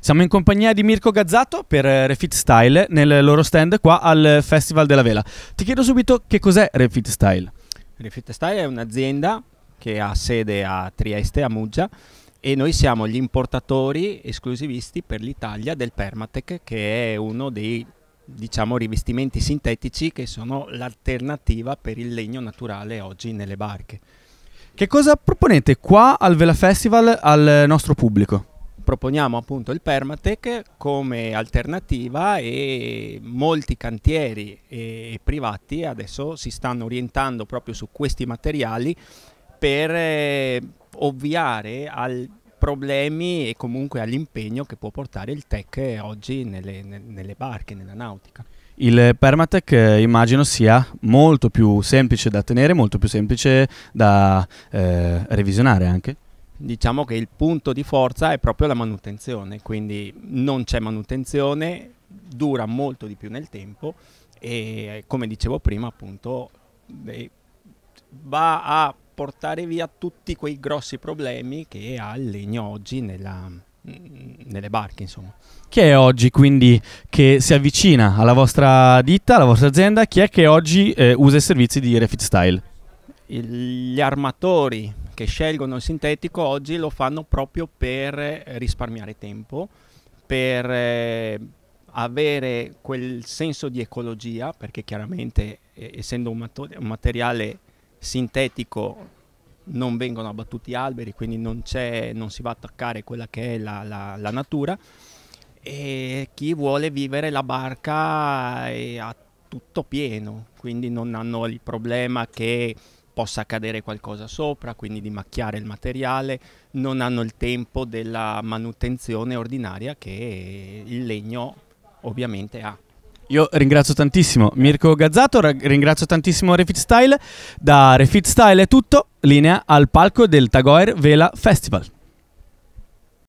Siamo in compagnia di Mirko Gazzato per eh, Refit Style nel loro stand qua al Festival della Vela. Ti chiedo subito che cos'è Refit Style? Refit Style è un'azienda che ha sede a Trieste, a Muggia, e noi siamo gli importatori esclusivisti per l'Italia del Permatec, che è uno dei diciamo, rivestimenti sintetici che sono l'alternativa per il legno naturale oggi nelle barche. Che cosa proponete qua al Vela Festival al nostro pubblico? proponiamo appunto il Permatec come alternativa e molti cantieri e privati adesso si stanno orientando proprio su questi materiali per eh, ovviare ai problemi e comunque all'impegno che può portare il tech oggi nelle, nelle barche, nella nautica. Il Permatec eh, immagino sia molto più semplice da tenere, molto più semplice da eh, revisionare anche diciamo che il punto di forza è proprio la manutenzione, quindi non c'è manutenzione, dura molto di più nel tempo e come dicevo prima appunto beh, va a portare via tutti quei grossi problemi che ha il legno oggi nella, nelle barche, insomma. Chi è oggi quindi che si avvicina alla vostra ditta, alla vostra azienda? Chi è che oggi eh, usa i servizi di Refit Style? gli armatori, che scelgono il sintetico oggi lo fanno proprio per eh, risparmiare tempo, per eh, avere quel senso di ecologia, perché chiaramente eh, essendo un, mat un materiale sintetico non vengono abbattuti alberi, quindi non, c'è, non, si va a attaccare quella che è la, la, la, natura. E chi vuole vivere la barca è a tutto pieno, quindi non hanno il problema che possa cadere qualcosa sopra, quindi di macchiare il materiale, non hanno il tempo della manutenzione ordinaria che il legno ovviamente ha. Io ringrazio tantissimo Mirko Gazzato, ringrazio tantissimo Refit Style. Da Refit Style è tutto, linea al palco del Tagoer Vela Festival.